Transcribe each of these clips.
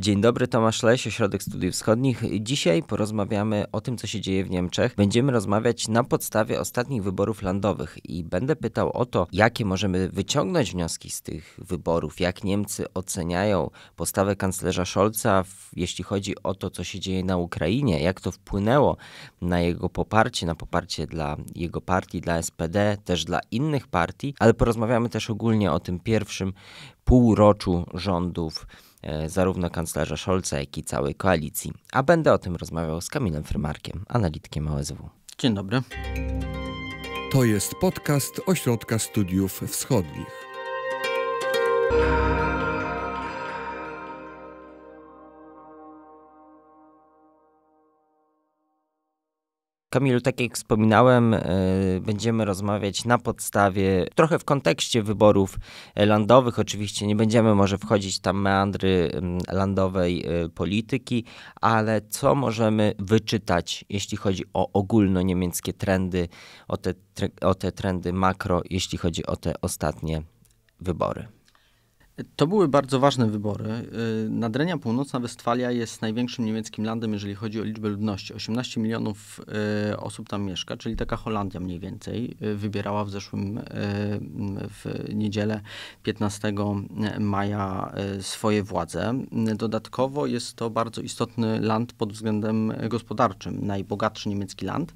Dzień dobry, Tomasz Leś, Ośrodek Studiów Wschodnich. Dzisiaj porozmawiamy o tym, co się dzieje w Niemczech. Będziemy rozmawiać na podstawie ostatnich wyborów landowych i będę pytał o to, jakie możemy wyciągnąć wnioski z tych wyborów, jak Niemcy oceniają postawę kanclerza Scholza, jeśli chodzi o to, co się dzieje na Ukrainie, jak to wpłynęło na jego poparcie, na poparcie dla jego partii, dla SPD, też dla innych partii, ale porozmawiamy też ogólnie o tym pierwszym półroczu rządów E, zarówno kanclerza Scholza, jak i całej koalicji. A będę o tym rozmawiał z Kamilem Frymarkiem, analitykiem OSW. Dzień dobry. To jest podcast Ośrodka Studiów Wschodnich. Kamilu, tak jak wspominałem, e, będziemy rozmawiać na podstawie, trochę w kontekście wyborów e, landowych. Oczywiście nie będziemy może wchodzić tam meandry mm, landowej e, polityki, ale co możemy wyczytać, jeśli chodzi o ogólnoniemieckie trendy, o te, o te trendy makro, jeśli chodzi o te ostatnie wybory? To były bardzo ważne wybory. Y, nadrenia Północna Westfalia jest największym niemieckim landem, jeżeli chodzi o liczbę ludności. 18 milionów y, osób tam mieszka, czyli taka Holandia mniej więcej. Y, wybierała w zeszłym, mm, w niedzielę 15 maja swoje władze. Dodatkowo jest to bardzo istotny land pod względem gospodarczym. Najbogatszy niemiecki land,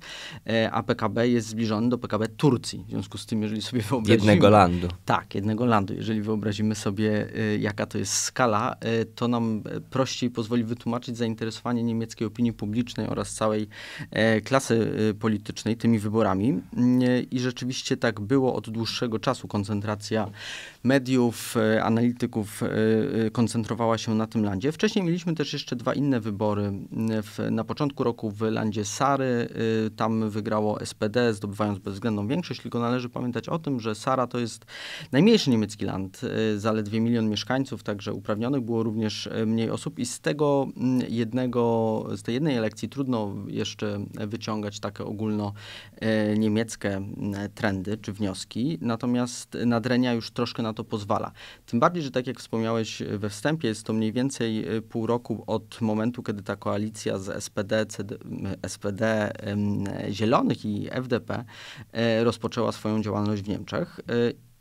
a PKB jest zbliżony do PKB Turcji. W związku z tym, jeżeli sobie wyobrazimy... Jednego landu. Tak, jednego landu. Jeżeli wyobrazimy sobie Y, jaka to jest skala, y, to nam prościej pozwoli wytłumaczyć zainteresowanie niemieckiej opinii publicznej oraz całej e, klasy y, politycznej tymi wyborami. I rzeczywiście tak było od dłuższego czasu. Koncentracja mediów, e, analityków e, e, koncentrowała się na tym landzie. Wcześniej mieliśmy też jeszcze dwa inne wybory. W, na początku roku w landzie Sary, tam wygrało SPD, zdobywając bezwzględną większość, tylko należy pamiętać o tym, że Sara to jest najmniejszy niemiecki land, zaledwie milion mieszkańców, także uprawnionych było również mniej osób i z tego jednego, z tej jednej elekcji trudno jeszcze wyciągać takie ogólno niemieckie trendy czy wnioski. Natomiast nadrenia już troszkę na na to pozwala. Tym bardziej, że tak jak wspomniałeś e, we wstępie, jest to mniej więcej e, pół roku od momentu, kiedy ta koalicja z SPD, CD, SPD Zielonych i FDP e, rozpoczęła swoją działalność w Niemczech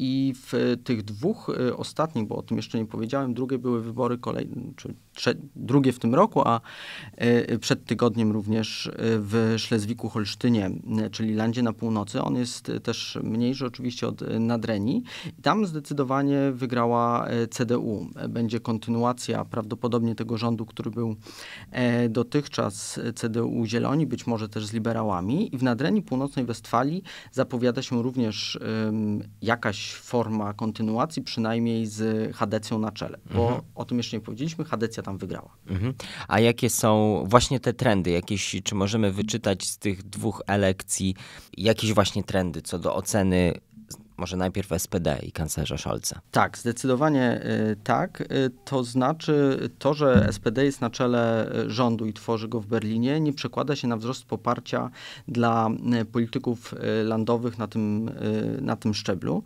i w e, tych dwóch e, ostatnich, bo o tym jeszcze nie powiedziałem, drugie były wybory kolejne, czy trze, drugie w tym roku, a e, przed tygodniem również w Szlezwiku-Holsztynie, czyli landzie na północy. On jest też mniejszy oczywiście od Nadrenii. I tam zdecydowanie wygrała CDU. Będzie kontynuacja prawdopodobnie tego rządu, który był dotychczas CDU Zieloni, być może też z liberałami. I w Nadrenii Północnej Westfalii zapowiada się również jakaś forma kontynuacji, przynajmniej z Hadecją na czele, bo mhm. o tym jeszcze nie powiedzieliśmy, Hadecja tam wygrała. Mhm. A jakie są właśnie te trendy? Jakieś, czy możemy wyczytać z tych dwóch elekcji jakieś właśnie trendy co do oceny może najpierw SPD i kanclerza Scholza. Tak, zdecydowanie y, tak. Y, to znaczy to, że SPD jest na czele y, rządu i tworzy go w Berlinie, nie przekłada się na wzrost poparcia dla polityków landowych na tym, na tym szczeblu.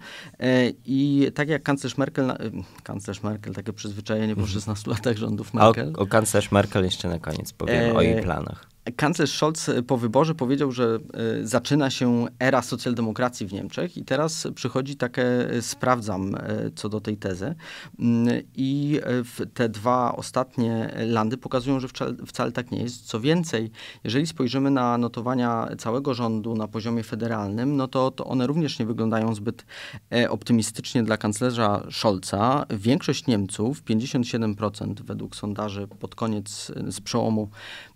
I tak jak kanclerz Merkel, kanclerz Merkel, takie przyzwyczajenie po 16 mhm. latach rządów Merkel. A o, o kanclerz Merkel jeszcze na koniec powiem, e, o jej planach. Kanclerz Scholz e, po wyborze powiedział, że e, zaczyna się era socjaldemokracji w Niemczech i teraz przychodzi takie e, sprawdzam co do tej tezy. Mm, I te dwa ostatnie landy pokazują, że wcale tak nie jest. Co więcej, jeżeli spojrzymy na notowania całego rządu na poziomie federalnym, no to, to one również nie wyglądają zbyt optymistycznie dla kanclerza Scholza. Większość Niemców, 57% według sondaży pod koniec z przełomu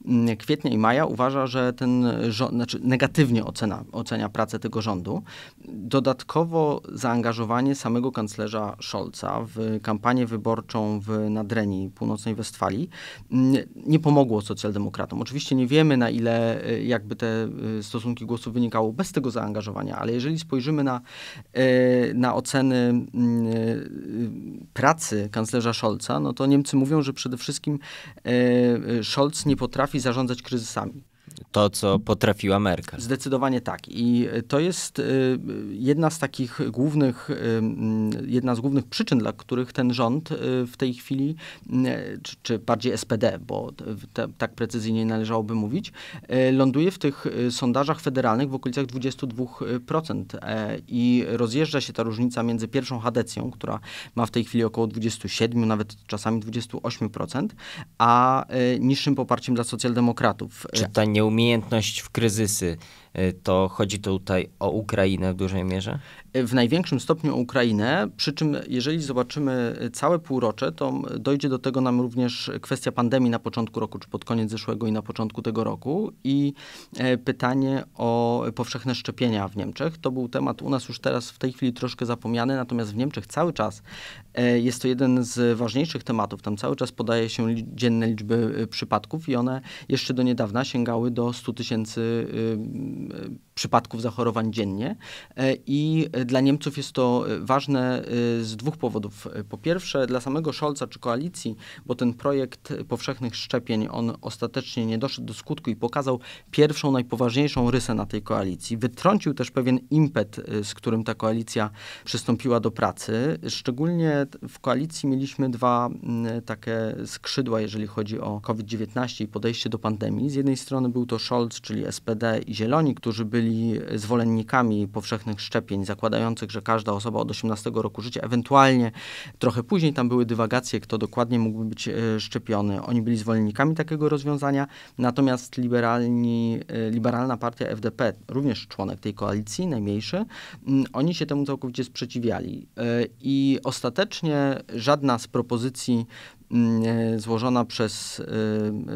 mm, kwietnia i Maja uważa, że ten rząd, znaczy negatywnie ocena, ocenia pracę tego rządu. Dodatkowo zaangażowanie samego kanclerza Scholza w kampanię wyborczą w Nadrenii Północnej Westfalii mm, nie pomogło socjaldemokratom. Oczywiście nie wiemy na ile y, jakby te y, stosunki głosów wynikało bez tego zaangażowania, ale jeżeli spojrzymy na, y, na oceny mm, pracy kanclerza Scholza, no to Niemcy mówią, że przede wszystkim Scholz nie potrafi zarządzać kryzysem 三面。to, co potrafiła Merkel. Zdecydowanie tak. I e, to jest e, jedna z takich głównych, e, jedna z głównych przyczyn, dla których ten rząd w tej chwili, czy, czy bardziej SPD, bo te, tak precyzyjnie należałoby mówić, ląduje w tych sondażach federalnych w okolicach 22% i rozjeżdża się ta różnica między pierwszą Hadecją, która ma w tej chwili około 27, nawet czasami 28%, a niższym poparciem dla socjaldemokratów. Czy ta nie umiejętność w kryzysy, Y, to chodzi tutaj o Ukrainę w dużej mierze? Y, w największym stopniu o Ukrainę, przy czym jeżeli zobaczymy y, całe półrocze, to dojdzie do tego nam również kwestia pandemii na początku roku, czy pod koniec zeszłego i na początku tego roku i e, pytanie o powszechne szczepienia w Niemczech. To był temat u nas już teraz w tej chwili troszkę zapomniany, natomiast w Niemczech cały czas e, jest to jeden z ważniejszych tematów. Tam cały czas podaje się dzienne liczby przypadków i one jeszcze do niedawna sięgały do 100 tysięcy E, przypadków zachorowań dziennie. E, I dla Niemców jest to e, ważne z dwóch powodów. Po pierwsze, dla samego Scholza czy koalicji, bo ten projekt powszechnych szczepień, on ostatecznie nie doszedł do skutku i pokazał pierwszą, najpoważniejszą rysę na tej koalicji. Wytrącił też pewien impet, z którym ta koalicja przystąpiła do pracy. Szczególnie w koalicji mieliśmy dwa takie skrzydła, jeżeli chodzi o COVID-19 i podejście do pandemii. Z jednej strony był to Scholz, czyli SPD i Zieloni, którzy byli zwolennikami powszechnych szczepień, zakładających, że każda osoba od 18 roku życia, ewentualnie trochę później tam były dywagacje, kto dokładnie mógłby być e, szczepiony. Oni byli zwolennikami takiego rozwiązania, natomiast liberalni, e, liberalna partia FDP, również członek tej koalicji, najmniejszy, mm, oni się temu całkowicie sprzeciwiali. E, I ostatecznie żadna z propozycji Mm, e, złożona przez e,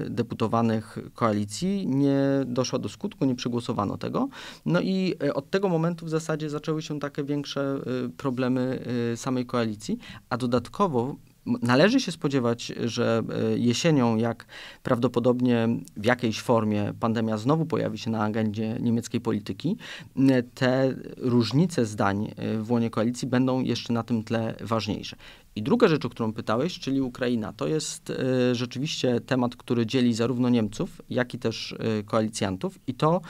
deputowanych koalicji nie doszła do skutku, nie przegłosowano tego. No i e, od tego momentu w zasadzie zaczęły się takie większe problemy samej koalicji, a dodatkowo Należy się spodziewać, że e, jesienią, jak prawdopodobnie w jakiejś formie pandemia znowu pojawi się na agendzie niemieckiej polityki, te różnice zdań e, w łonie koalicji będą jeszcze na tym tle ważniejsze. I druga rzecz, o którą pytałeś, czyli Ukraina, to jest e, rzeczywiście temat, który dzieli zarówno Niemców, jak i też koalicjantów, i to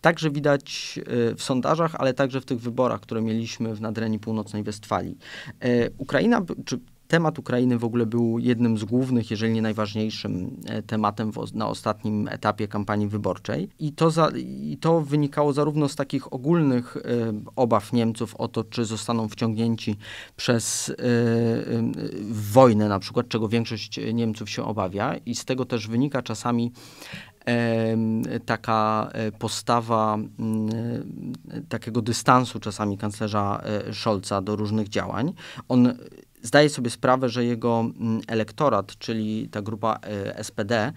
także widać w sondażach, ale także w tych wyborach, które mieliśmy w Nadrenii Północnej Westfalii. Ukraina, czy Temat Ukrainy w ogóle był jednym z głównych, jeżeli nie najważniejszym e, tematem w, na ostatnim etapie kampanii wyborczej. I to, za, I to wynikało zarówno z takich ogólnych y, obaw Niemców o to, czy zostaną wciągnięci przez y, y, wojnę, na przykład, czego większość Niemców się obawia, i z tego też wynika czasami taka postawa mm, takiego dystansu czasami kanclerza Scholza do różnych działań. On zdaje sobie sprawę, że jego mm, elektorat, czyli ta grupa e, SPD, e,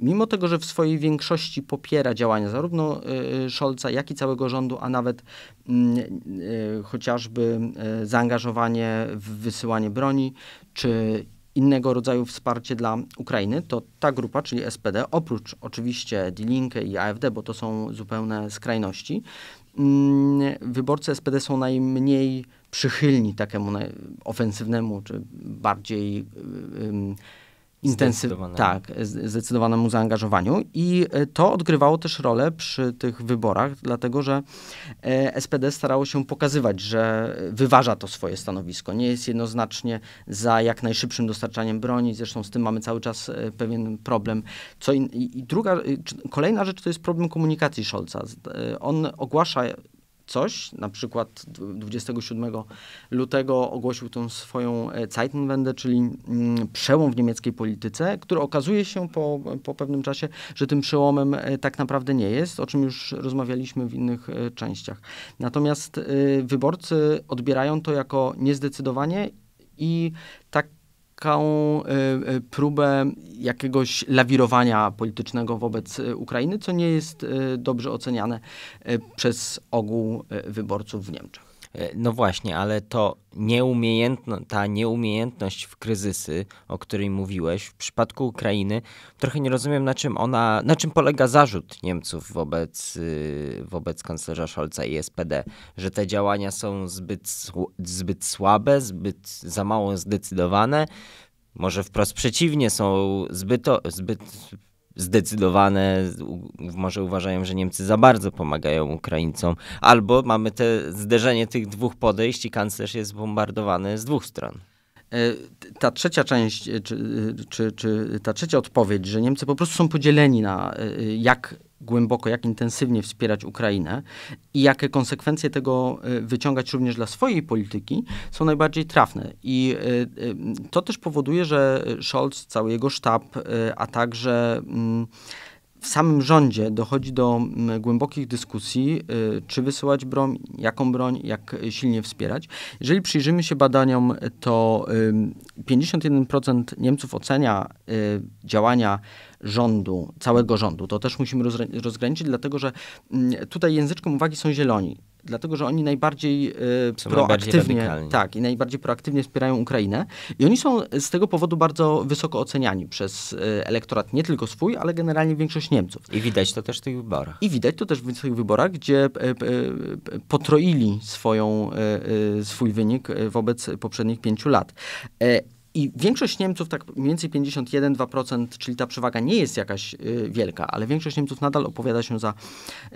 mimo tego, że w swojej większości popiera działania zarówno e, Scholza, jak i całego rządu, a nawet mm, chociażby zaangażowanie w wysyłanie broni, czy innego rodzaju wsparcie dla Ukrainy, to ta grupa, czyli SPD, oprócz oczywiście d i y AfD, bo to są zupełne skrajności, mm, wyborcy SPD są najmniej przychylni takiemu ofensywnemu, czy bardziej y, intensywnemu, tak, zdecydowanemu zaangażowaniu. I y, to odgrywało też rolę przy tych wyborach, dlatego że e, SPD starało się pokazywać, że wyważa to swoje stanowisko. Nie jest jednoznacznie za jak najszybszym dostarczaniem broni, zresztą z tym mamy cały czas e, pewien problem. Co in, I druga, y, kolejna rzecz to jest problem komunikacji Scholza. E, on ogłasza coś, na przykład 27 lutego ogłosił tą swoją e, Zeitenwende, czyli mm, przełom w niemieckiej polityce, który okazuje się po, po pewnym czasie, że tym przełomem e, tak naprawdę nie jest, o czym już rozmawialiśmy w innych e, częściach. Natomiast wyborcy odbierają to jako niezdecydowanie i tak taką y, y, próbę jakiegoś lawirowania politycznego wobec y, Ukrainy, co nie jest dobrze oceniane przez ogół wyborców w Niemczech. E, no właśnie, ale to nieumiejętno, ta nieumiejętność w kryzysy, o której mówiłeś, w przypadku Ukrainy, trochę nie rozumiem, na czym ona, na czym polega zarzut Niemców wobec, y, wobec kanclerza Scholza i SPD, że te działania są zbyt, zbyt słabe, zbyt za mało zdecydowane. Może wprost przeciwnie, są zbyt, zbyt zdecydowane, może uważają, że Niemcy za bardzo pomagają Ukraińcom, albo mamy te zderzenie tych dwóch podejść i kanclerz jest bombardowany z dwóch stron. E, ta trzecia część, e, czy, e, czy, czy ta trzecia odpowiedź, że Niemcy po prostu są podzieleni na jak głęboko, jak intensywnie wspierać Ukrainę i jakie konsekwencje tego e, wyciągać również dla swojej polityki, są najbardziej trafne. I e, e, to też powoduje, że Scholz, cały jego sztab, a także mm, w samym rządzie dochodzi do mm, głębokich dyskusji, czy wysyłać broń, jaką broń, jak silnie wspierać. Jeżeli przyjrzymy się badaniom, to 51% Niemców ocenia działania rządu, całego rządu. To też musimy rozgraniczyć, dlatego że mm, tutaj języczkiem uwagi są zieloni. Dlatego, że oni najbardziej y, proaktywnie najbardziej tak, i najbardziej proaktywnie wspierają Ukrainę. I oni są z tego powodu bardzo wysoko oceniani przez y, elektorat nie tylko swój, ale generalnie większość Niemców. I widać to też w tych wyborach. I widać to też w tych wyborach, gdzie y, y, y potroili swoją, y, swój wynik wobec poprzednich pięciu lat. E, i większość Niemców, tak mniej więcej 51-2%, czyli ta przewaga nie jest jakaś y, wielka, ale większość Niemców nadal opowiada się za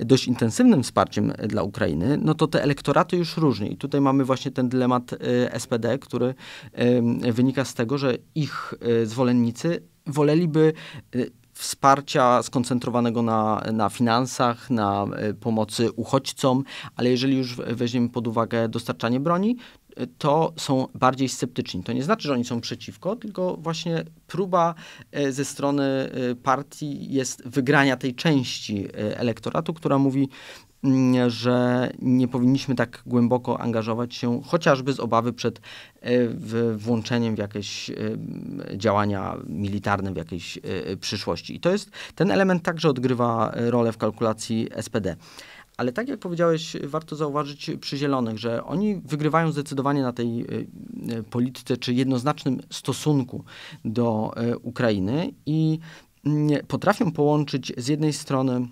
dość intensywnym wsparciem y, dla Ukrainy, no to te elektoraty już różni. I tutaj mamy właśnie ten dylemat y, SPD, który wynika z tego, że ich zwolennicy woleliby wsparcia skoncentrowanego na, na finansach, na pomocy uchodźcom, ale jeżeli już weźmiemy pod uwagę dostarczanie broni, to są bardziej sceptyczni. To nie znaczy, że oni są przeciwko, tylko właśnie próba e, ze strony e, partii jest wygrania tej części e, elektoratu, która mówi, mm, że nie powinniśmy tak głęboko angażować się, chociażby z obawy przed włączeniem w jakieś działania militarne w jakiejś przyszłości. I to jest ten element także odgrywa rolę w kalkulacji SPD. Ale tak jak powiedziałeś, warto zauważyć przy Zielonych, że oni wygrywają zdecydowanie na tej e, e, polityce czy jednoznacznym stosunku do e, Ukrainy i mm, potrafią połączyć z jednej strony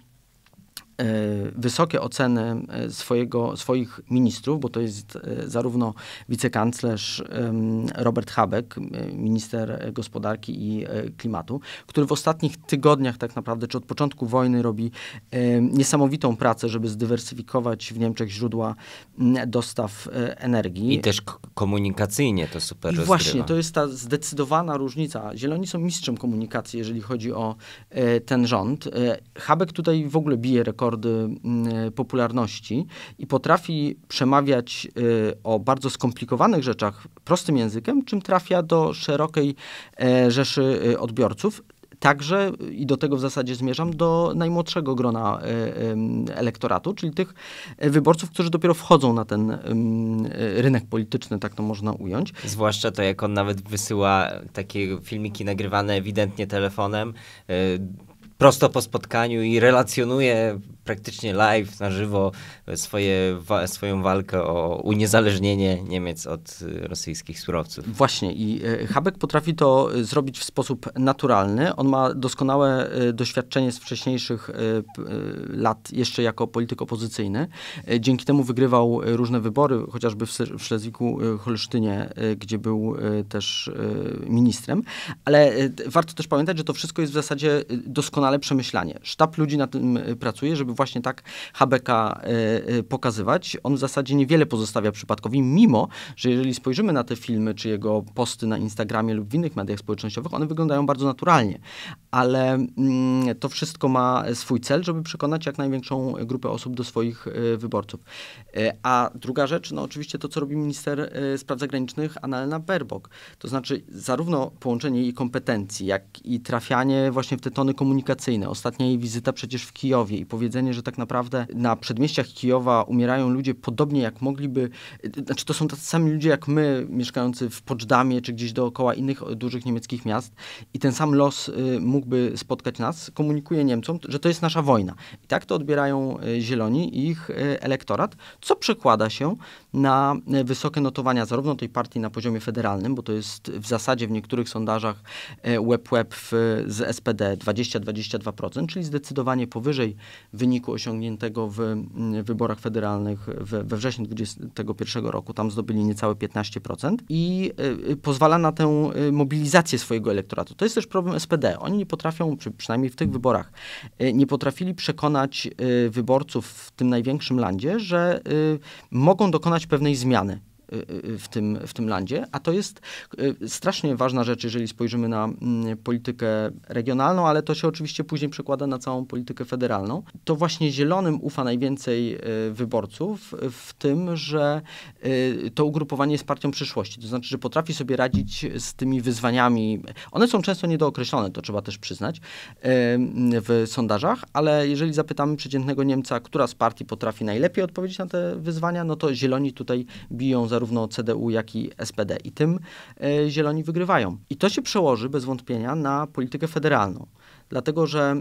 E, wysokie oceny e, swojego, swoich ministrów, bo to jest e, zarówno wicekanclerz Robert Habeck, minister gospodarki i klimatu, który w ostatnich tygodniach tak naprawdę, czy od początku wojny robi niesamowitą pracę, żeby zdywersyfikować w Niemczech źródła dostaw energii. I też komunikacyjnie to super I rozgrywa. Właśnie, to jest ta zdecydowana różnica. Zieloni są mistrzem komunikacji, jeżeli chodzi o ten rząd. Habeck tutaj w ogóle bije rekord rekordy popularności i potrafi przemawiać y, o bardzo skomplikowanych rzeczach prostym językiem, czym trafia do szerokiej e, rzeszy y, odbiorców, także, i do tego w zasadzie zmierzam, do najmłodszego grona e, elektoratu, czyli tych e, wyborców, którzy dopiero wchodzą na ten rynek polityczny, tak to można ująć. Zwłaszcza to, jak on nawet wysyła takie filmiki nagrywane ewidentnie telefonem, prosto po spotkaniu i relacjonuje praktycznie live, na żywo swoje, wa, swoją walkę o uniezależnienie Niemiec od y, rosyjskich surowców. Właśnie i e, Habek potrafi to e, zrobić w sposób naturalny. On ma doskonałe e, doświadczenie z wcześniejszych lat jeszcze jako polityk opozycyjny. Dzięki temu wygrywał różne wybory, chociażby w Szlezwiku-Holsztynie, gdzie był też ministrem. Ale warto też pamiętać, że to wszystko jest w zasadzie doskonale przemyślanie. Sztab ludzi na tym pracuje, żeby właśnie tak HBK e, e, pokazywać. On w zasadzie niewiele pozostawia przypadkowi, mimo, że jeżeli spojrzymy na te filmy, czy jego posty na Instagramie lub w innych mediach społecznościowych, one wyglądają bardzo naturalnie. Ale mm, to wszystko ma swój cel, żeby przekonać jak największą grupę osób do swoich e, wyborców. A druga rzecz, no oczywiście to, co robi minister spraw zagranicznych Annalena Baerbock. To znaczy zarówno połączenie jej kompetencji, jak i trafianie właśnie w te tony komunikacyjne. Ostatnia jej wizyta przecież w Kijowie i powiedzenie wrażenie, że tak naprawdę na przedmieściach Kijowa umierają ludzie podobnie jak mogliby, y, znaczy to są tacy sami ludzie jak my, mieszkający w Poczdamie czy gdzieś dookoła innych dużych niemieckich miast i ten sam los y, mógłby spotkać nas, komunikuje Niemcom, że to jest nasza wojna. I tak to odbierają y, zieloni i ich elektorat, co przekłada się na wysokie notowania zarówno tej partii na poziomie federalnym, bo to jest w zasadzie w niektórych sondażach web-web z SPD 20-22%, czyli zdecydowanie powyżej wyników wyniku osiągniętego w mm, wyborach federalnych we wrześniu 2021 roku. Tam zdobyli niecałe 15% i y, y, pozwala na tę y, mobilizację swojego elektoratu. To jest też problem SPD. Oni nie potrafią, przynajmniej w tych wyborach, nie potrafili przekonać wyborców w tym największym landzie, że mogą dokonać pewnej zmiany Y, y, w tym, w tym landzie, a to jest y, strasznie ważna rzecz, jeżeli spojrzymy na mm, politykę regionalną, ale to się oczywiście później przekłada na całą politykę federalną. To właśnie zielonym ufa najwięcej wyborców w tym, że to ugrupowanie jest partią przyszłości, to znaczy, że potrafi sobie radzić z tymi wyzwaniami. One są często niedookreślone, to trzeba też przyznać w sondażach, ale jeżeli zapytamy przeciętnego Niemca, która z partii potrafi najlepiej odpowiedzieć na te wyzwania, no to zieloni tutaj biją za zarówno CDU, jak i SPD i tym e, zieloni wygrywają. I to się przełoży bez wątpienia na politykę federalną dlatego że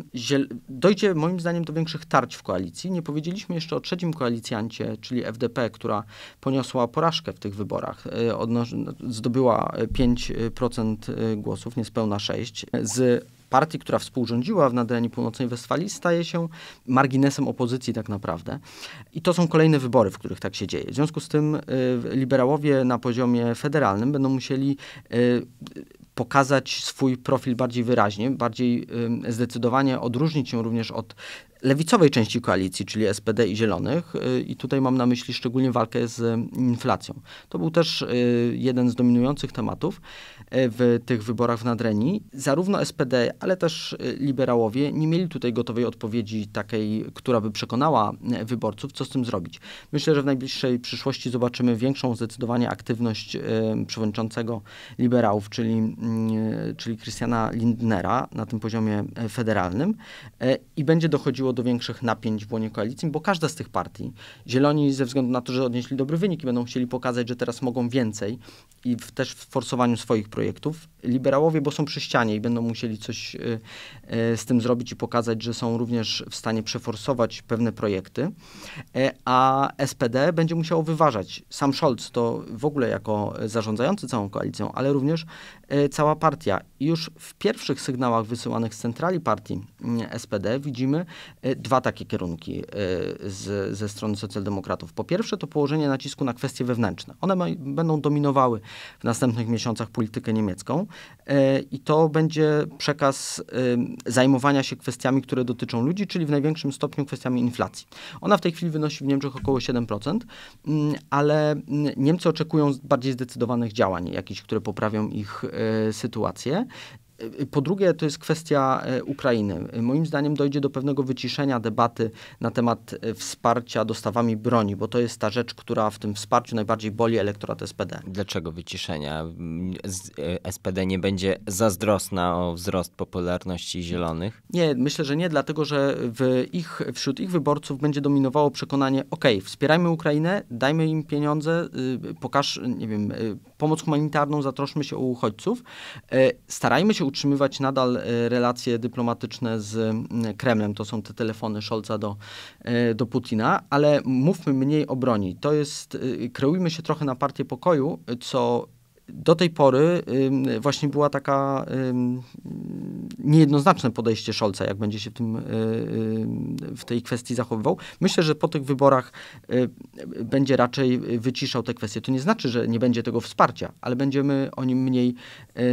dojdzie moim zdaniem do większych tarć w koalicji. Nie powiedzieliśmy jeszcze o trzecim koalicjancie, czyli FDP, która poniosła porażkę w tych wyborach. E, zdobyła 5% e, e, głosów, niespełna 6, z partii, która współrządziła w Nadrenii Północnej Westfalii, staje się marginesem opozycji tak naprawdę. I to są kolejne wybory, w których tak się dzieje. W związku z tym y, liberałowie na poziomie federalnym będą musieli y, pokazać swój profil bardziej wyraźnie, bardziej zdecydowanie odróżnić się również od lewicowej części koalicji, czyli SPD i Zielonych, y, i tutaj mam na myśli szczególnie walkę z y, inflacją. To był też y, jeden z dominujących tematów w tych wyborach w Nadrenii. Zarówno SPD, ale też liberałowie nie mieli tutaj gotowej odpowiedzi takiej, która by przekonała wyborców, co z tym zrobić. Myślę, że w najbliższej przyszłości zobaczymy większą zdecydowanie aktywność przewodniczącego liberałów, czyli, czyli Christiana Lindnera na tym poziomie federalnym i będzie dochodziło do większych napięć w łonie koalicji, bo każda z tych partii, zieloni ze względu na to, że odnieśli dobry wynik i będą chcieli pokazać, że teraz mogą więcej i w, też w forsowaniu swoich projektów, liberałowie, bo są przy ścianie i będą musieli coś y, y, z tym zrobić i pokazać, że są również w stanie przeforsować pewne projekty, y, a SPD będzie musiało wyważać. Sam Scholz to w ogóle jako zarządzający całą koalicją, ale również e, cała partia. I już w pierwszych sygnałach wysyłanych z centrali partii mm, SPD widzimy e, E, dwa takie kierunki e, z, ze strony socjaldemokratów. Po pierwsze to położenie nacisku na kwestie wewnętrzne. One ma, będą dominowały w następnych miesiącach politykę niemiecką e, i to będzie przekaz zajmowania się kwestiami, które dotyczą ludzi, czyli w największym stopniu kwestiami inflacji. Ona w tej chwili wynosi w Niemczech około 7%, mm, ale mm, Niemcy oczekują bardziej zdecydowanych działań, jakichś, które poprawią ich sytuację Y, po drugie, to jest kwestia y, Ukrainy. Moim zdaniem dojdzie do pewnego wyciszenia debaty na temat y, wsparcia dostawami broni, bo to jest ta rzecz, która w tym wsparciu najbardziej boli elektorat SPD. Dlaczego wyciszenia? SPD nie będzie zazdrosna o wzrost popularności zielonych? Nie, myślę, że nie, dlatego że w ich, wśród ich wyborców będzie dominowało przekonanie: OK, wspierajmy Ukrainę, dajmy im pieniądze, pokaż, nie wiem, pomoc humanitarną, zatroszmy się o uchodźców, starajmy się się utrzymywać nadal e, relacje dyplomatyczne z Kremlem. To są te telefony Scholza do, e, do Putina, ale mówmy mniej o broni. To jest, e, kreujmy się trochę na partię pokoju, co do tej pory właśnie była taka niejednoznaczne podejście Scholza, jak będzie się w, tym, e, e, w tej kwestii zachowywał. Myślę, że po tych wyborach e, będzie raczej wyciszał te kwestie. To nie znaczy, że nie będzie tego wsparcia, ale będziemy o nim mniej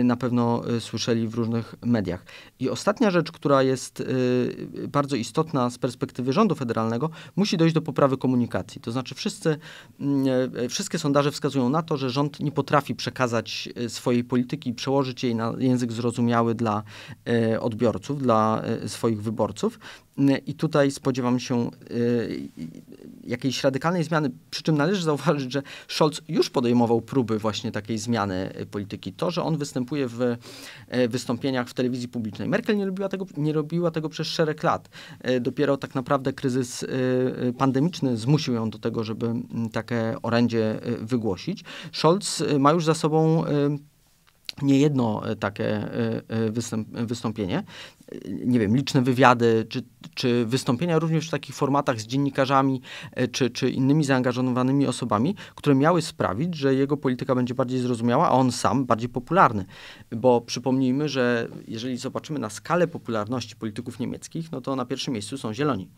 na pewno słyszeli w różnych mediach. I ostatnia rzecz, która jest bardzo istotna z perspektywy rządu federalnego, musi dojść do poprawy komunikacji. To znaczy wszyscy, mm, wszystkie sondaże wskazują na to, że rząd nie potrafi przekazać przekazać e, swojej polityki, przełożyć jej na język zrozumiały dla e, odbiorców, dla e, swoich wyborców, Y, I tutaj spodziewam się y, jakiejś radykalnej zmiany, przy czym należy zauważyć, że Scholz już podejmował próby właśnie takiej zmiany y, polityki. To, że on występuje w wystąpieniach w telewizji publicznej. Merkel nie robiła tego, nie robiła tego przez szereg lat. Dopiero tak naprawdę kryzys pandemiczny zmusił ją do tego, żeby takie orędzie wygłosić. Scholz ma już za sobą nie jedno takie wystąpienie nie wiem, liczne wywiady, czy, czy wystąpienia również w takich formatach z dziennikarzami, e, czy, czy innymi zaangażowanymi osobami, które miały sprawić, że jego polityka będzie bardziej zrozumiała, a on sam bardziej popularny. Bo przypomnijmy, że jeżeli zobaczymy na skalę popularności polityków niemieckich, no to na pierwszym miejscu są zieloni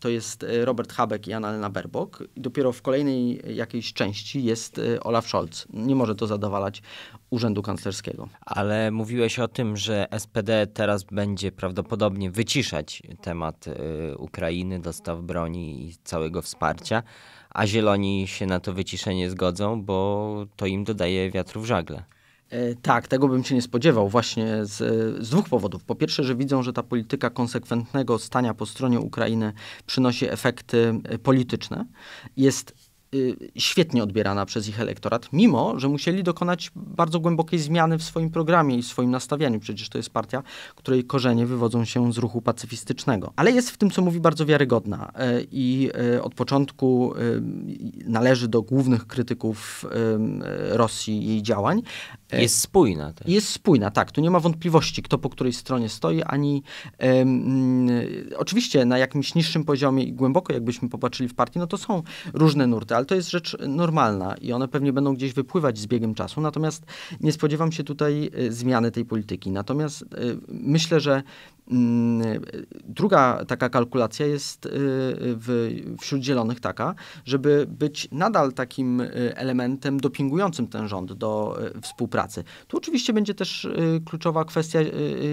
to jest e, Robert Habeck i Annalena Baerbock. I dopiero w kolejnej jakiejś części jest e, Olaf Scholz. Nie może to zadowalać urzędu kanclerskiego. Ale mówiłeś o tym, że SPD teraz będzie prawdopodobnie wyciszać temat e, Ukrainy, dostaw broni i całego wsparcia, a zieloni się na to wyciszenie zgodzą, bo to im dodaje wiatru w żagle. E, tak, tego bym się nie spodziewał właśnie z, z, dwóch powodów. Po pierwsze, że widzą, że ta polityka konsekwentnego stania po stronie Ukrainy przynosi efekty e, polityczne. Jest Y, świetnie odbierana przez ich elektorat, mimo że musieli dokonać bardzo głębokiej zmiany w swoim programie i w swoim nastawieniu. Przecież to jest partia, której korzenie wywodzą się z ruchu pacyfistycznego. Ale jest w tym, co mówi, bardzo wiarygodna e, i e, od początku e, należy do głównych krytyków Rosji jej działań. Jest spójna. Też. Jest spójna, tak. Tu nie ma wątpliwości, kto po której stronie stoi, ani oczywiście na jakimś niższym poziomie i głęboko, jakbyśmy popatrzyli w partii, no to są różne nurty ale to jest rzecz normalna i one pewnie będą gdzieś wypływać z biegiem czasu. Natomiast nie spodziewam się tutaj y, zmiany tej polityki. Natomiast y, myślę, że Mm, druga taka kalkulacja jest y, w, wśród zielonych taka, żeby być nadal takim y, elementem dopingującym ten rząd do y, współpracy. Tu oczywiście będzie też kluczowa kwestia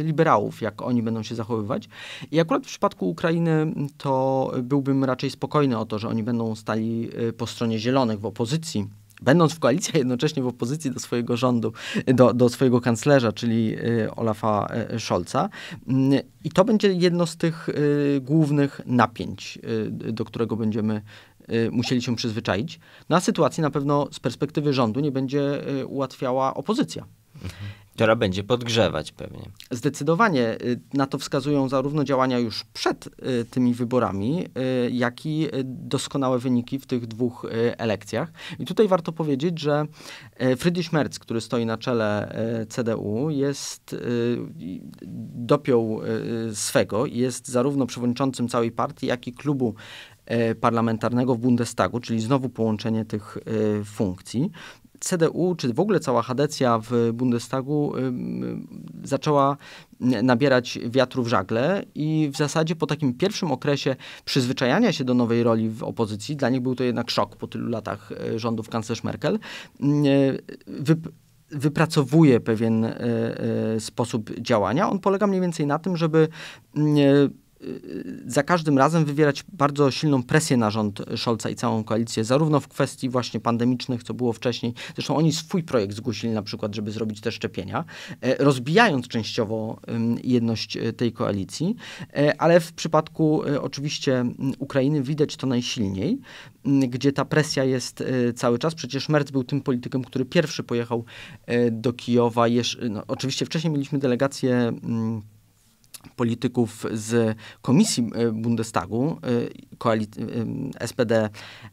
liberałów, jak oni będą się zachowywać. I akurat w przypadku Ukrainy mm, to byłbym raczej spokojny o to, że oni będą stali po stronie zielonych w opozycji będąc w koalicji, a jednocześnie w opozycji do swojego rządu, do, do swojego kanclerza, czyli y, Olafa y, Scholza. Mm, I to będzie jedno z tych y, głównych napięć, do którego będziemy musieli się przyzwyczaić. No sytuacji na pewno z perspektywy rządu nie będzie ułatwiała opozycja. Mhm która będzie podgrzewać pewnie. Zdecydowanie y, na to wskazują zarówno działania już przed y, tymi wyborami, y, jak i doskonałe wyniki w tych dwóch elekcjach. I tutaj warto powiedzieć, że Friedrich Merz, który stoi na czele CDU, jest dopiął swego i jest zarówno przewodniczącym całej partii, jak i klubu parlamentarnego w Bundestagu, czyli znowu połączenie tych funkcji. CDU, czy w ogóle cała Hadecja w Bundestagu zaczęła nabierać wiatru w żagle i w zasadzie po takim pierwszym okresie przyzwyczajania się do nowej roli w opozycji, dla nich był to jednak szok po tylu latach e, rządów kanclerz Merkel, mm, e, wyp wypracowuje pewien e, sposób działania. On polega mniej więcej na tym, żeby mm, Y, za każdym razem wywierać bardzo silną presję na rząd Scholza i całą koalicję, zarówno w kwestii właśnie pandemicznych, co było wcześniej. Zresztą oni swój projekt zgłosili na przykład, żeby zrobić te szczepienia, e, rozbijając częściowo jedność e, tej koalicji, e, ale w przypadku oczywiście Ukrainy widać to najsilniej, gdzie ta presja jest cały czas. Przecież Merz był tym politykiem, który pierwszy pojechał do Kijowa. no, oczywiście wcześniej mieliśmy delegację polityków z komisji e, Bundestagu, e, koalicji e, SPD,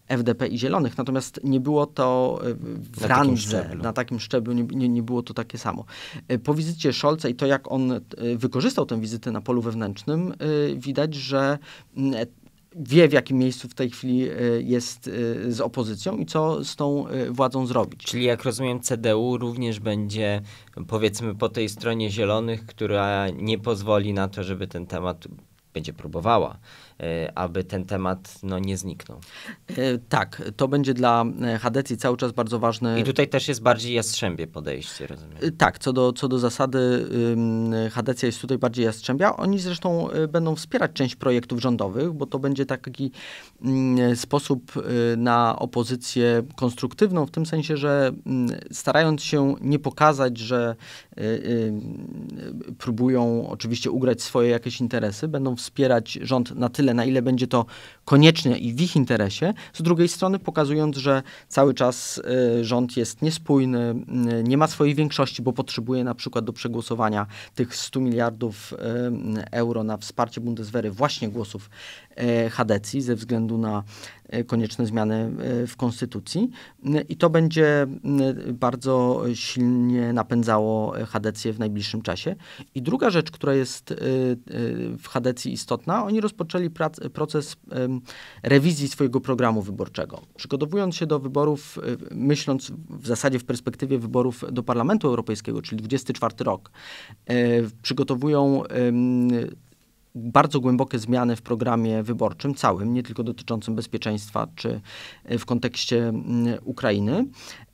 FDP i Zielonych. Natomiast nie było to w na randze, takim na takim szczeblu nie, nie, nie, było to takie samo. Po wizycie Scholza i to, jak on wykorzystał tę wizytę na polu wewnętrznym, widać, że wie, w jakim miejscu w tej chwili e, jest e, z opozycją i co z tą e, władzą zrobić. Czyli jak rozumiem, CDU również będzie powiedzmy po tej stronie zielonych, która nie pozwoli na to, żeby ten temat będzie próbowała E, aby ten temat no, nie zniknął. E, tak, to będzie dla e, Hadecji cały czas bardzo ważne. I tutaj też jest bardziej jastrzębie podejście, rozumiem. Tak, co do, co do zasady Hadecja jest tutaj bardziej jastrzębia. Oni zresztą będą wspierać część projektów rządowych, bo to będzie taki mm, sposób na opozycję konstruktywną, w tym sensie, że mm, starając się nie pokazać, że próbują oczywiście ugrać swoje jakieś interesy, będą wspierać rząd na tyle, tyle, na ile będzie to konieczne i w ich interesie, z drugiej strony pokazując, że cały czas y, rząd jest niespójny, y, nie ma swojej większości, bo potrzebuje na przykład do przegłosowania tych 100 miliardów y, euro na wsparcie Bundeswehry właśnie głosów Hadecji ze względu na konieczne zmiany w konstytucji i to będzie bardzo silnie napędzało Hadecję w najbliższym czasie. I druga rzecz, która jest w Hadecji istotna, oni rozpoczęli prac, proces rewizji swojego programu wyborczego. Przygotowując się do wyborów, e, myśląc w zasadzie w perspektywie wyborów do Parlamentu Europejskiego, czyli 24 rok, e, przygotowują bardzo głębokie zmiany w programie wyborczym całym, nie tylko dotyczącym bezpieczeństwa czy e, w kontekście Ukrainy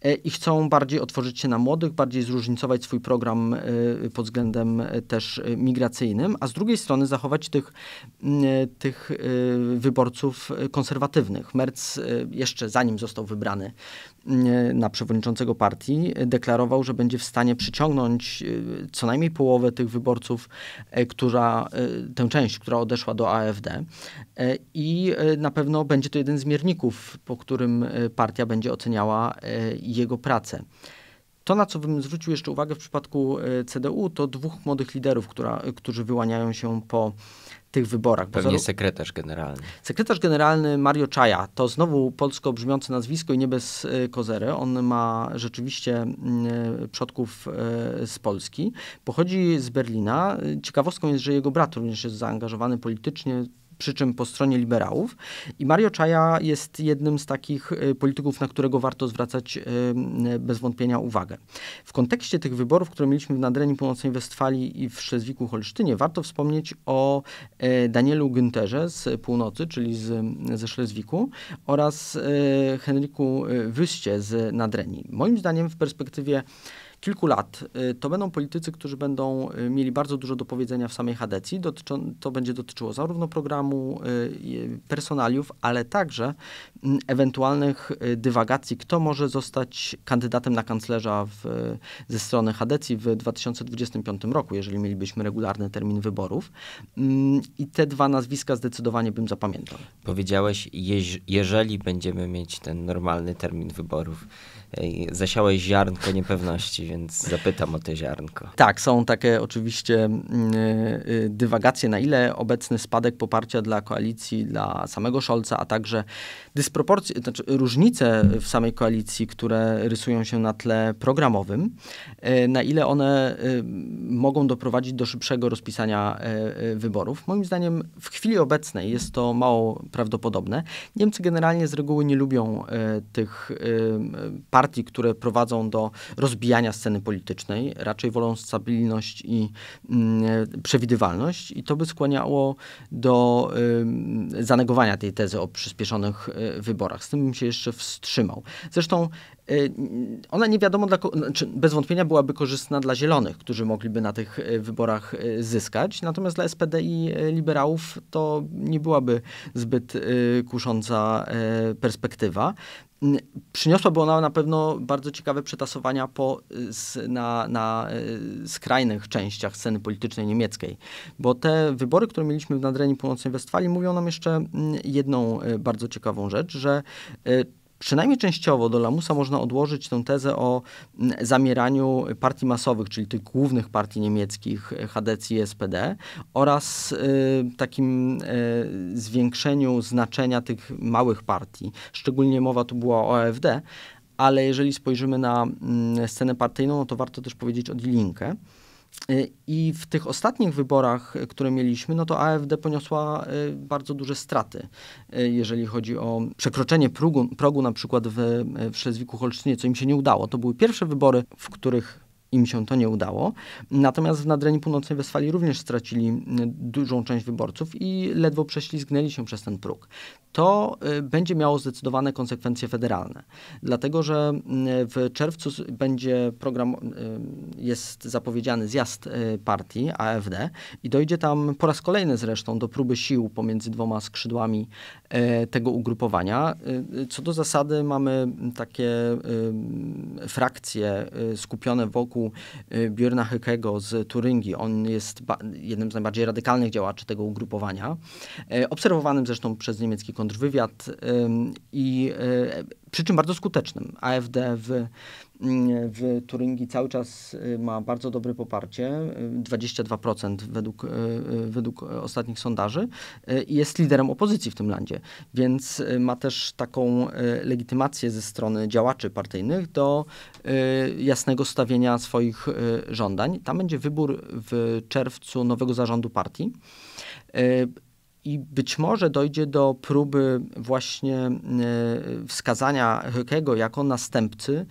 e, i chcą bardziej otworzyć się na młodych, bardziej zróżnicować swój program e, pod względem też migracyjnym, a z drugiej strony zachować tych, tych wyborców konserwatywnych. Merz jeszcze zanim został wybrany na przewodniczącego partii e, deklarował, że będzie w stanie przyciągnąć e, co najmniej połowę tych wyborców, e, która, tę część, która odeszła do AfD. I na pewno będzie to jeden z mierników, po którym partia będzie oceniała jego pracę. To, na co bym zwrócił jeszcze uwagę w przypadku e, CDU, to dwóch młodych liderów, która, e, którzy wyłaniają się po tych wyborach. Pewnie zaró- sekretarz generalny. Sekretarz generalny Mario Czaja, to znowu polsko brzmiące nazwisko i nie bez e, kozery. On ma rzeczywiście przodków z Polski. Pochodzi z Berlina. Ciekawostką jest, że jego brat również jest zaangażowany politycznie, przy czym po stronie liberałów. I Mario Czaja jest jednym z takich y, polityków, na którego warto zwracać y, y, bez wątpienia uwagę. W kontekście tych wyborów, które mieliśmy w Nadrenii Północnej Westfalii i w Szlezwiku-Holsztynie, warto wspomnieć o Danielu Günterze z północy, czyli z, ze Szlezwiku oraz Henryku Wyście z Nadrenii. Moim zdaniem w perspektywie kilku lat, y, to będą politycy, którzy będą y, mieli bardzo dużo do powiedzenia w samej Hadecji. Dotyczą, to będzie dotyczyło zarówno programu, y, personaliów, ale także mm, ewentualnych dywagacji, kto może zostać kandydatem na kanclerza w, ze strony Hadecji w 2025 roku, jeżeli mielibyśmy regularny termin wyborów. Mm, I te dwa nazwiska zdecydowanie bym zapamiętał. Powiedziałeś, jeż jeżeli będziemy mieć ten normalny termin wyborów, zasiałeś ziarnko niepewności, więc zapytam o te ziarnko. Tak, są takie oczywiście mm, y, y, dywagacje, na ile obecny spadek poparcia dla koalicji, dla samego Scholza, a także dysproporcje, znaczy różnice w samej koalicji, które rysują się na tle programowym, y, na ile one mogą doprowadzić do szybszego rozpisania wyborów. Moim zdaniem w chwili obecnej jest to mało prawdopodobne. Niemcy generalnie z reguły nie lubią tych partii, partii, które prowadzą do rozbijania sceny politycznej, raczej wolą stabilność i mm, e, przewidywalność i to by skłaniało do zanegowania tej tezy o przyspieszonych e, wyborach. Z tym bym się jeszcze wstrzymał. Zresztą Y, ona nie wiadomo, dla, znaczy, bez wątpienia byłaby korzystna dla zielonych, którzy mogliby na tych y, wyborach y, zyskać, natomiast dla SPD i liberałów to nie byłaby zbyt kusząca perspektywa. Przyniosłaby ona na pewno bardzo ciekawe przetasowania po, na, na skrajnych częściach sceny politycznej niemieckiej, bo te wybory, które mieliśmy w Nadrenii Północnej Westfalii, mówią nam jeszcze mm, jedną bardzo ciekawą rzecz, że przynajmniej częściowo do lamusa można odłożyć tę tezę o mm, zamieraniu partii masowych, czyli tych głównych partii niemieckich e, HDC i SPD oraz y, takim y, zwiększeniu znaczenia tych małych partii. Szczególnie mowa tu była o AfD, e ale jeżeli spojrzymy na y, scenę partyjną, no to warto też powiedzieć o Die Linke Y, I w tych ostatnich wyborach, y, które mieliśmy, no to AFD poniosła y, bardzo duże straty, jeżeli chodzi o przekroczenie progu, progu na przykład w, w Szlezwiku-Holsztynie, co im się nie udało. To były pierwsze wybory, w których im się to nie udało. Natomiast w Nadrenii Północnej Westfalii również stracili dużą część wyborców i ledwo prześlizgnęli się przez ten próg. To y, będzie miało zdecydowane konsekwencje federalne, dlatego że w czerwcu będzie program, jest zapowiedziany zjazd y, partii AFD i dojdzie tam po raz kolejny zresztą do próby sił pomiędzy dwoma skrzydłami e, tego ugrupowania. Y, co do zasady mamy takie frakcje skupione wokół wokół y, Björna Hykego z Turyngii. On jest jednym z najbardziej radykalnych działaczy tego ugrupowania, e, obserwowanym zresztą przez niemiecki kontrwywiad i e, przy czym bardzo skutecznym. AFD w, mm, w Turyngii cały czas y, ma bardzo dobre poparcie, 22% y, według, y, według ostatnich sondaży i jest liderem opozycji w tym landzie, więc ma też taką legitymację ze strony działaczy partyjnych do jasnego stawienia swoich żądań. Tam będzie wybór w czerwcu nowego zarządu partii i być może dojdzie do próby właśnie e, wskazania Hökego jako następcy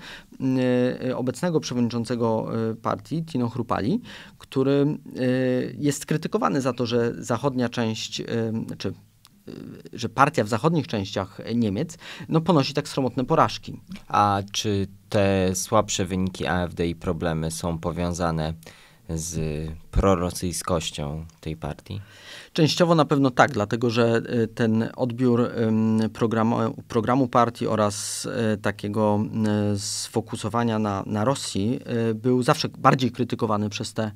e, obecnego przewodniczącego e, partii, Tino Chrupali, który jest krytykowany za to, że zachodnia część, czy że partia w zachodnich częściach Niemiec no, ponosi tak sromotne porażki. A czy te słabsze wyniki AfD i problemy są powiązane z prorosyjskością tej partii? Częściowo na pewno tak, dlatego że y, ten odbiór programu, programu partii oraz y, takiego y, sfokusowania na, na Rosji był zawsze bardziej krytykowany przez te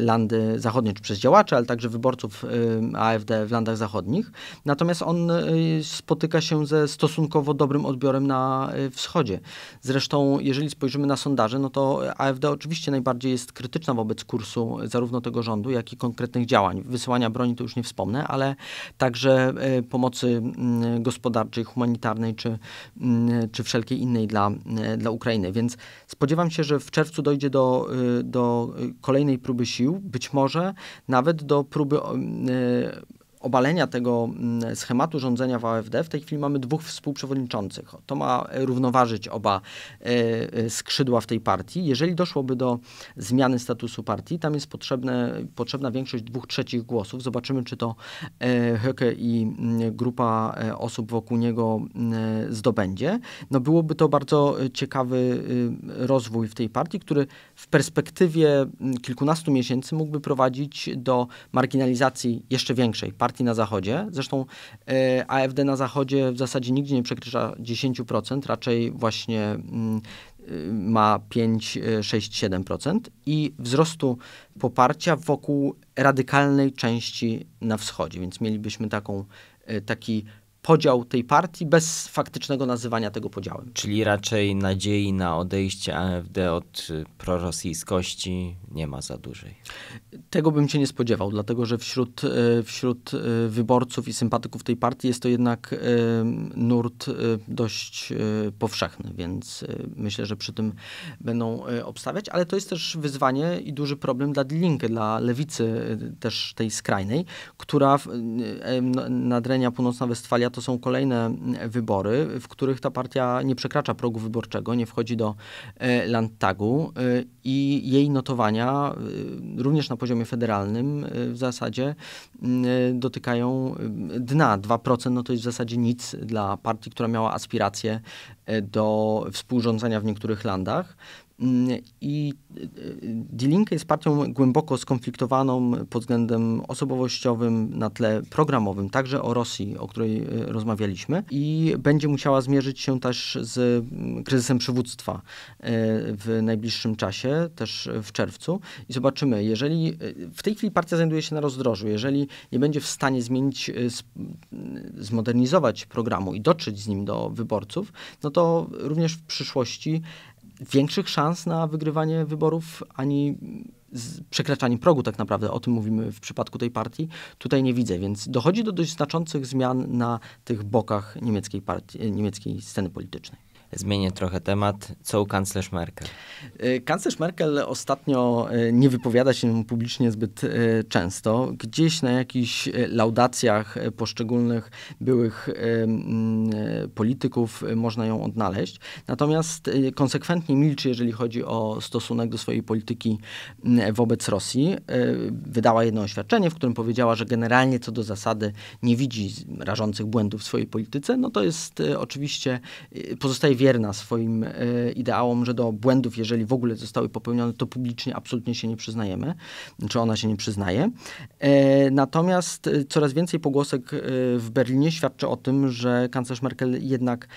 landy zachodnie, czy przez działaczy, ale także wyborców AfD w landach zachodnich. Natomiast on spotyka się ze stosunkowo dobrym odbiorem na wschodzie. Zresztą, jeżeli spojrzymy na sondaże, no to AfD oczywiście najbardziej jest krytykowany krytyczna wobec kursu zarówno tego rządu, jak i konkretnych działań. Wysyłania broni to już nie wspomnę, ale także e, pomocy mm, gospodarczej, humanitarnej czy, mm, czy wszelkiej innej dla, e, dla Ukrainy. Więc spodziewam się, że w czerwcu dojdzie do, e, do kolejnej próby sił, być może nawet do próby obalenia tego mm, schematu rządzenia w AFD w tej chwili mamy dwóch współprzewodniczących. To ma równoważyć oba e, e, skrzydła w tej partii. Jeżeli doszłoby do zmiany statusu partii, tam jest potrzebne, potrzebna większość dwóch trzecich głosów. Zobaczymy, czy to e, Höcke i mm, grupa osób wokół niego mm, zdobędzie. No byłoby to bardzo ciekawy rozwój w tej partii, który w perspektywie kilkunastu miesięcy mógłby prowadzić do marginalizacji jeszcze większej partii partii na Zachodzie. Zresztą e, AfD na Zachodzie w zasadzie nigdzie nie przekracza 10%, raczej właśnie mm, y, ma 5, 6, 7% i wzrostu poparcia wokół radykalnej części na wschodzie. Więc mielibyśmy taką, e, taki podział tej partii bez faktycznego nazywania tego podziałem. Czyli raczej nadziei na odejście AfD od y, prorosyjskości nie ma za dużej. Tego bym się nie spodziewał, dlatego że wśród, y, wśród y, wyborców i sympatyków tej partii jest to jednak nurt dość powszechny, więc myślę, że przy tym będą obstawiać, ale to jest też wyzwanie i duży problem dla Dlinkę, dla lewicy też tej skrajnej, która nadrenia północna Westfalia to są kolejne mm, wybory, w których ta partia nie przekracza progu wyborczego, nie wchodzi do e, Landtagu e, i jej notowania e, również na poziomie federalnym w zasadzie mm, dotykają dna. 2% no to jest w zasadzie nic dla partii, która miała aspiracje do współrządzenia w niektórych landach. I y, y, D-Link jest partią głęboko skonfliktowaną pod względem osobowościowym na tle programowym, także o Rosji, o której y, rozmawialiśmy, i będzie musiała zmierzyć się też z mm, kryzysem przywództwa w najbliższym czasie, też w czerwcu. I zobaczymy, jeżeli w tej chwili partia znajduje się na rozdrożu, jeżeli nie będzie w stanie zmienić, zmodernizować programu i dotrzeć z nim do wyborców, no to również w przyszłości większych szans na wygrywanie wyborów, ani przekraczanie progu tak naprawdę, o tym mówimy w przypadku tej partii, tutaj nie widzę, więc dochodzi do dość znaczących zmian na tych bokach niemieckiej, partii, niemieckiej sceny politycznej. Zmienię trochę temat. Co u kanclerz Merkel? Y, kanclerz Merkel ostatnio y, nie wypowiada się publicznie zbyt y, często. Gdzieś na jakichś laudacjach poszczególnych byłych polityków można ją odnaleźć. Natomiast konsekwentnie milczy, jeżeli chodzi o stosunek do swojej polityki wobec Rosji. Wydała jedno oświadczenie, w którym powiedziała, że generalnie co do zasady nie widzi rażących błędów w swojej polityce. No to jest oczywiście, pozostaje wierna swoim e, ideałom, że do błędów, jeżeli w ogóle zostały popełnione, to publicznie absolutnie się nie przyznajemy, czy ona się nie przyznaje. E, natomiast e, coraz więcej pogłosek w Berlinie świadczy o tym, że kanclerz Merkel jednak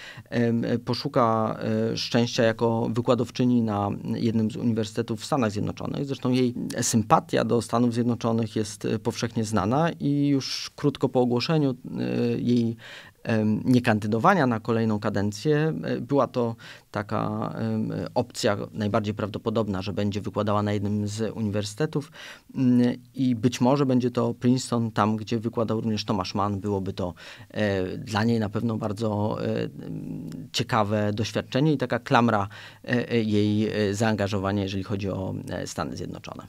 poszuka szczęścia jako wykładowczyni na jednym z uniwersytetów w Stanach Zjednoczonych. Zresztą jej sympatia do Stanów Zjednoczonych jest powszechnie znana i już krótko po ogłoszeniu jej kandydowania na kolejną kadencję. E, była to taka opcja najbardziej prawdopodobna, że będzie wykładała na jednym z uniwersytetów mm, i być może będzie to Princeton, tam gdzie wykładał również Tomasz Mann. Byłoby to e, dla niej na pewno bardzo e, ciekawe doświadczenie i taka klamra jej zaangażowania, jeżeli chodzi o Stany Zjednoczone.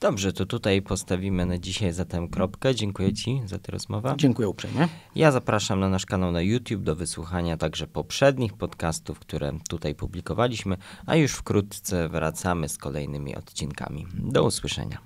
Dobrze, to tutaj postawimy na dzisiaj zatem kropkę. Dziękuję Ci za tę rozmowę. Dziękuję uprzejmie. Ja zapraszam na nasz kanał na YouTube do wysłuchania także poprzednich podcastów, które tutaj publikowaliśmy, a już wkrótce wracamy z kolejnymi odcinkami. Do usłyszenia.